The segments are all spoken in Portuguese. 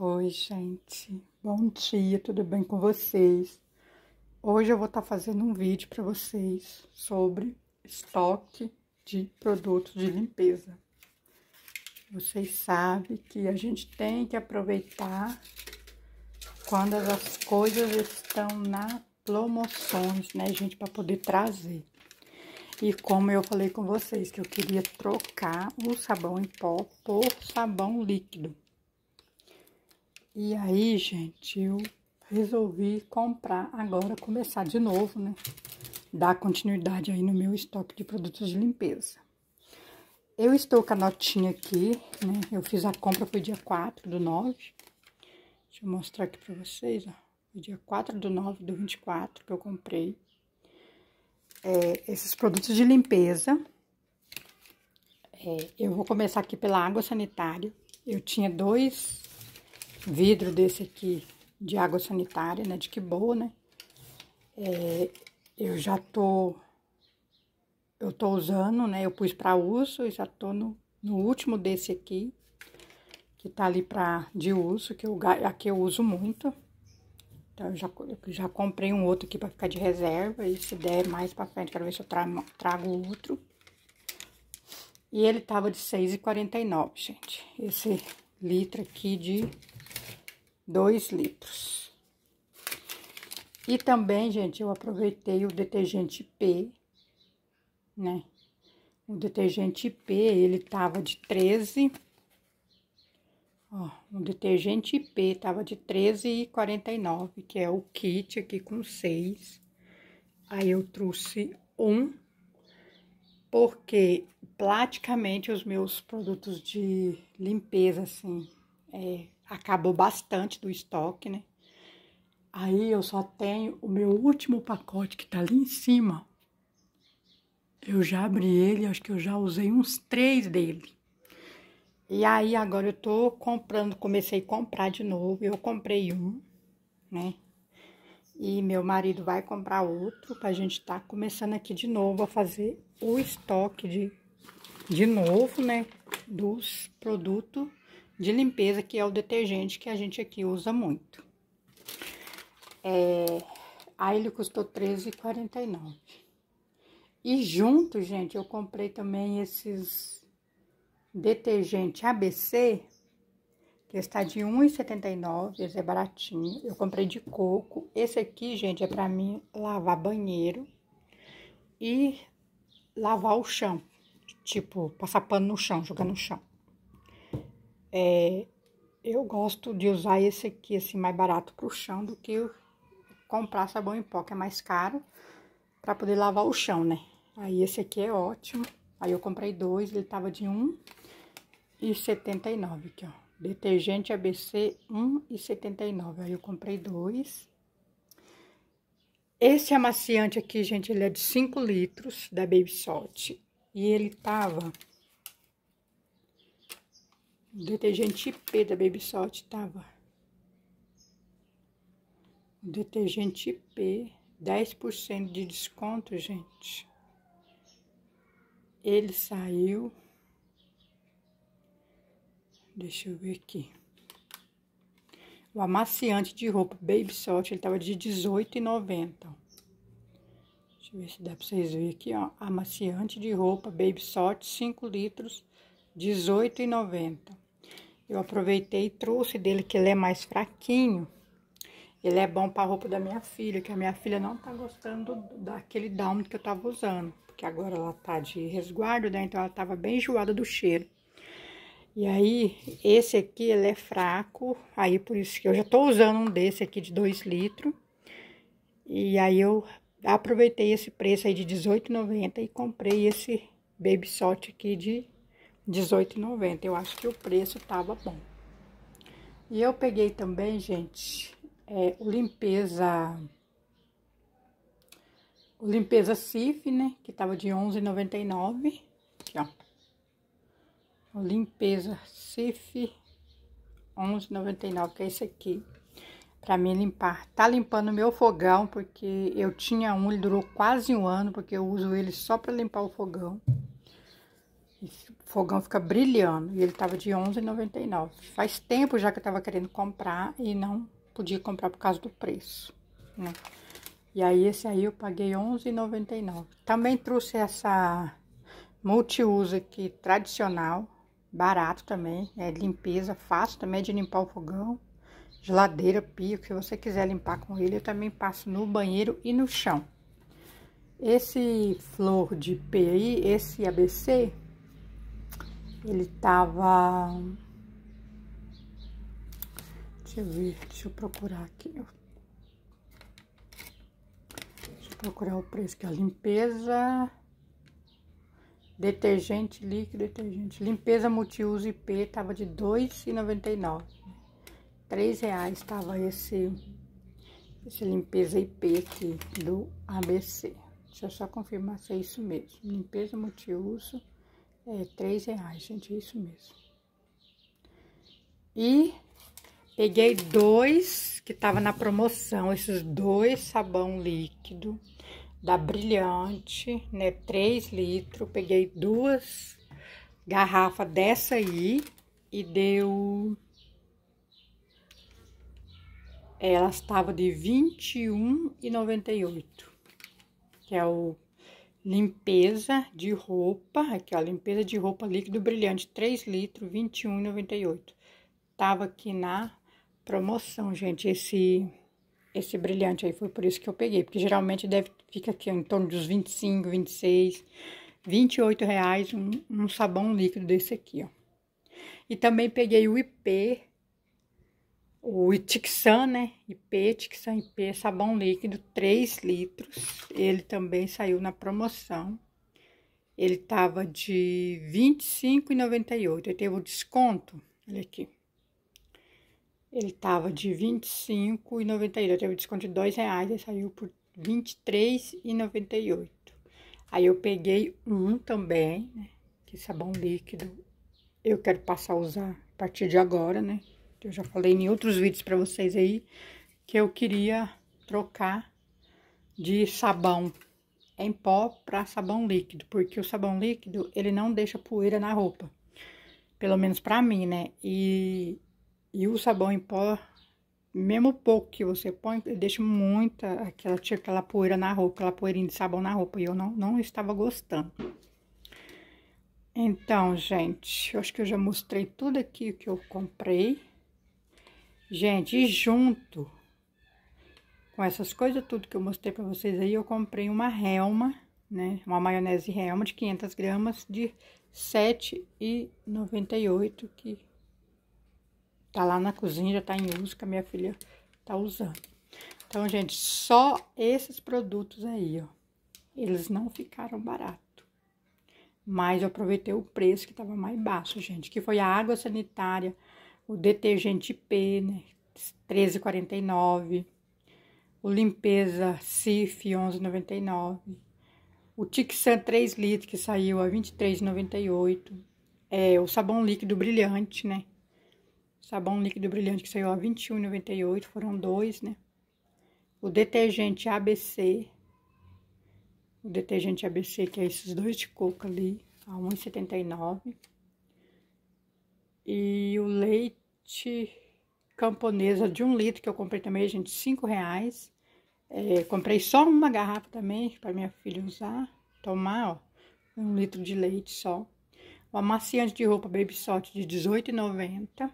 Oi, gente. Bom dia, tudo bem com vocês? Hoje eu vou estar tá fazendo um vídeo para vocês sobre estoque de produtos de limpeza. Vocês sabem que a gente tem que aproveitar quando as coisas estão na promoções, né, gente, para poder trazer. E como eu falei com vocês que eu queria trocar o sabão em pó por sabão líquido. E aí, gente, eu resolvi comprar agora, começar de novo, né? Dar continuidade aí no meu estoque de produtos de limpeza. Eu estou com a notinha aqui, né? Eu fiz a compra, foi dia 4 do 9. Deixa eu mostrar aqui pra vocês, ó. Foi dia 4 do 9 do 24 que eu comprei. É, esses produtos de limpeza. É, eu vou começar aqui pela água sanitária. Eu tinha dois vidro desse aqui de água sanitária, né? De que boa, né? É, eu já tô... Eu tô usando, né? Eu pus para uso e já tô no, no último desse aqui. Que tá ali pra, de uso, que eu, aqui eu uso muito. Então, eu já, eu já comprei um outro aqui para ficar de reserva. E se der mais para frente, quero ver se eu trago, trago outro. E ele tava de R$6,49, gente. Esse litro aqui de 2 litros. E também, gente, eu aproveitei o detergente P, né? O detergente P, ele tava de 13. Ó, o detergente P tava de 13,49, que é o kit aqui com 6. Aí eu trouxe um, porque praticamente os meus produtos de limpeza, assim, é, acabou bastante do estoque, né? Aí eu só tenho o meu último pacote que tá ali em cima. Eu já abri ele, acho que eu já usei uns três dele. E aí agora eu tô comprando, comecei a comprar de novo. Eu comprei um, né? E meu marido vai comprar outro pra gente tá começando aqui de novo a fazer o estoque de, de novo, né? Dos produtos de limpeza, que é o detergente que a gente aqui usa muito. É, aí ele custou R$13,49. E junto, gente, eu comprei também esses detergente ABC, que está de R$1,79, esse é baratinho. Eu comprei de coco. Esse aqui, gente, é para mim lavar banheiro e lavar o chão. Tipo, passar pano no chão, jogar no chão. É, eu gosto de usar esse aqui, assim, mais barato pro chão do que comprar sabão em pó, que é mais caro, para poder lavar o chão, né? Aí esse aqui é ótimo. Aí eu comprei dois, ele tava de R$1,79 aqui, ó. Detergente ABC R$1,79. Aí eu comprei dois. Esse amaciante aqui, gente, ele é de 5 litros da Baby Salt. E ele tava detergente IP da Baby Salt tava o detergente IP 10% de desconto, gente. Ele saiu Deixa eu ver aqui. O amaciante de roupa Baby Salt, ele tava de 18,90. Deixa eu ver se dá para vocês verem aqui, ó. Amaciante de roupa Baby Salt 5 litros 18,90. Eu aproveitei e trouxe dele, que ele é mais fraquinho. Ele é bom para roupa da minha filha, que a minha filha não tá gostando daquele down que eu tava usando. Porque agora ela tá de resguardo, né? Então ela tava bem enjoada do cheiro. E aí, esse aqui, ele é fraco. Aí, por isso que eu já tô usando um desse aqui de 2 litros. E aí, eu aproveitei esse preço aí de R$18,90 e comprei esse baby salt aqui de 18,90. Eu acho que o preço tava bom. E eu peguei também, gente, é, o limpeza o limpeza Cif, né, que tava de 11,99. Aqui, ó. O limpeza Cif 11,99, que é esse aqui. Pra mim limpar. Tá limpando o meu fogão, porque eu tinha um, ele durou quase um ano, porque eu uso ele só pra limpar o fogão. Isso fogão fica brilhando. E ele tava de 11,99. Faz tempo já que eu tava querendo comprar e não podia comprar por causa do preço, né? E aí esse aí eu paguei 11,99. Também trouxe essa multiuso aqui tradicional, barato também, é limpeza fácil também de limpar o fogão, geladeira, pia, o que você quiser limpar com ele, eu também passo no banheiro e no chão. Esse flor de P aí, esse ABC, ele tava. Deixa eu ver, deixa eu procurar aqui. Deixa eu procurar o preço que é a limpeza. Detergente líquido, detergente. Limpeza multiuso IP tava de R$ 2,99. R$ reais tava esse essa limpeza IP aqui do ABC. Deixa eu só confirmar se é isso mesmo. Limpeza multiuso é, três reais, gente, é isso mesmo. E peguei dois que tava na promoção, esses dois sabão líquido da Brilhante, né? três litros. Peguei duas garrafas dessa aí e deu. Ela estava de R$ 21,98, que é o limpeza de roupa, aqui ó, limpeza de roupa líquido brilhante, 3 litros, R$ 21,98. Tava aqui na promoção, gente, esse esse brilhante aí, foi por isso que eu peguei, porque geralmente deve fica aqui em torno dos 25, 26, 28 reais um, um sabão líquido desse aqui, ó. E também peguei o IP o Itixan, né? IP, Itixan IP, sabão líquido, 3 litros. Ele também saiu na promoção. Ele tava de R$ 25,98. Ele teve o desconto, olha aqui. Ele tava de R$ 25,98. Teve desconto de R$ reais e saiu por R$ 23,98. Aí eu peguei um também, né? Que é sabão líquido eu quero passar a usar a partir de agora, né? Eu já falei em outros vídeos para vocês aí que eu queria trocar de sabão em pó para sabão líquido, porque o sabão líquido ele não deixa poeira na roupa, pelo menos para mim, né? E, e o sabão em pó, mesmo pouco que você põe, ele deixa muita aquela tinha aquela poeira na roupa, aquela poeirinha de sabão na roupa e eu não não estava gostando. Então, gente, eu acho que eu já mostrei tudo aqui que eu comprei. Gente, e junto com essas coisas tudo que eu mostrei para vocês aí, eu comprei uma relma, né? Uma maionese relma de 500 gramas de 7,98 que tá lá na cozinha, já tá em uso, que a minha filha tá usando. Então, gente, só esses produtos aí, ó, eles não ficaram baratos. Mas eu aproveitei o preço que tava mais baixo, gente, que foi a água sanitária o detergente P, né, 13,49, o limpeza Cif 11,99, o Tixan 3 litros que saiu a 23,98, é o sabão líquido brilhante, né? Sabão líquido brilhante que saiu a 21,98, foram dois, né? O detergente ABC, o detergente ABC que é esses dois de coco ali, a 1,79. E o leite camponesa de um litro que eu comprei também, gente, cinco reais. É, comprei só uma garrafa também para minha filha usar, tomar, ó, um litro de leite só. O amaciante de roupa Baby Salt de 18,90.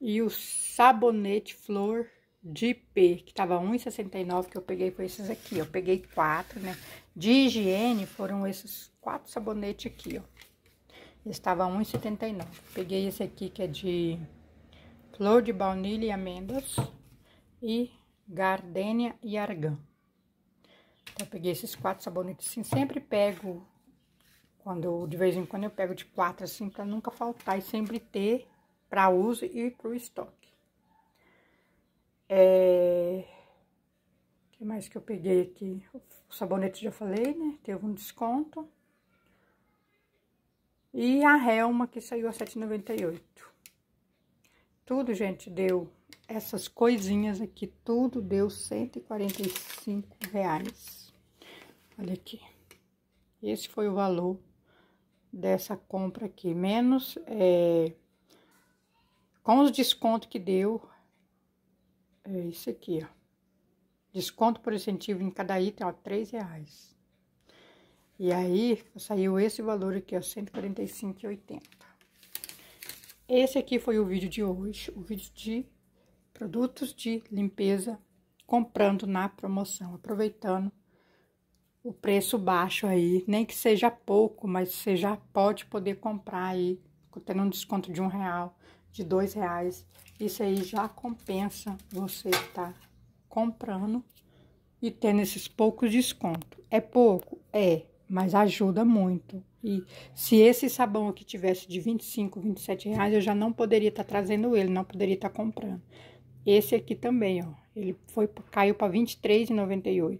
E o sabonete flor de P, que tava 1,69, que eu peguei foi esses aqui, eu peguei quatro, né? De higiene foram esses quatro sabonetes aqui, ó estava 1,79. Peguei esse aqui que é de flor de baunilha e amêndoas e gardênia e argan. Então, peguei esses quatro sabonetes assim, sempre pego, quando de vez em quando eu pego de quatro assim, para nunca faltar e sempre ter para uso e para o estoque. É... O que mais que eu peguei aqui? O sabonete já falei, né? Teve um desconto. E a Helma, que saiu a 7,98. Tudo, gente, deu essas coisinhas aqui, tudo deu 145 reais. Olha aqui. Esse foi o valor dessa compra aqui. Menos, é, com os descontos que deu, é isso aqui, ó. Desconto por incentivo em cada item, ó, 3 reais. E aí, saiu esse valor aqui, ó, 145,80. Esse aqui foi o vídeo de hoje, o vídeo de produtos de limpeza comprando na promoção, aproveitando o preço baixo aí, nem que seja pouco, mas você já pode poder comprar aí, tendo um desconto de um real, de dois reais, isso aí já compensa você estar tá comprando e tendo esses poucos descontos. É pouco? É, mas ajuda muito. E se esse sabão aqui tivesse de 25, 27 reais, eu já não poderia estar tá trazendo ele, não poderia estar tá comprando. Esse aqui também, ó, ele foi caiu para 23,98,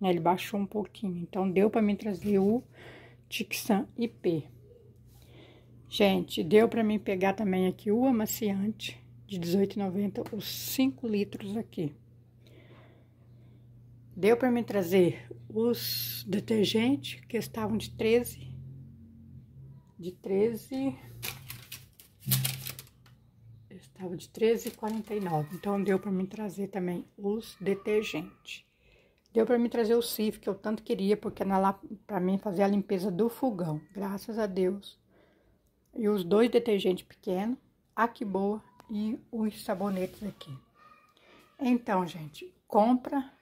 né? Ele baixou um pouquinho, então deu para mim trazer o Tixan IP. Gente, deu para mim pegar também aqui o amaciante de 18,90, os 5 litros aqui. Deu para me trazer os detergentes que estavam de 13 de 13 estava de 13,49. Então deu para me trazer também os detergentes. Deu para me trazer o cif que eu tanto queria porque era para mim fazer a limpeza do fogão. Graças a Deus. E os dois detergentes pequenos, a que boa e os sabonetes aqui. Então, gente, compra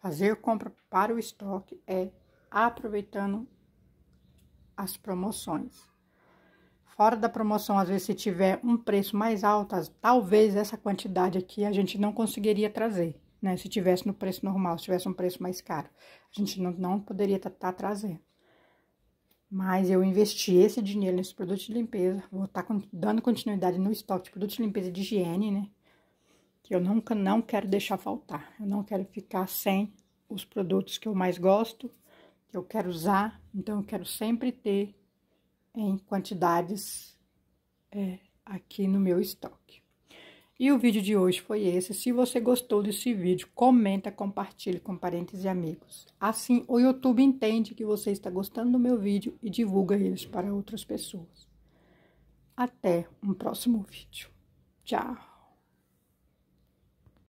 Fazer compra para o estoque é aproveitando as promoções. Fora da promoção, às vezes, se tiver um preço mais alto, talvez essa quantidade aqui a gente não conseguiria trazer, né? Se tivesse no preço normal, se tivesse um preço mais caro, a gente não, não poderia estar tá, tá trazendo. Mas eu investi esse dinheiro nesse produto de limpeza, vou estar tá dando continuidade no estoque de produto de limpeza de higiene, né? que eu nunca não quero deixar faltar. Eu não quero ficar sem os produtos que eu mais gosto, que eu quero usar, então eu quero sempre ter em quantidades é, aqui no meu estoque. E o vídeo de hoje foi esse. Se você gostou desse vídeo, comenta, compartilhe com parentes e amigos. Assim, o YouTube entende que você está gostando do meu vídeo e divulga eles para outras pessoas. Até um próximo vídeo. Tchau!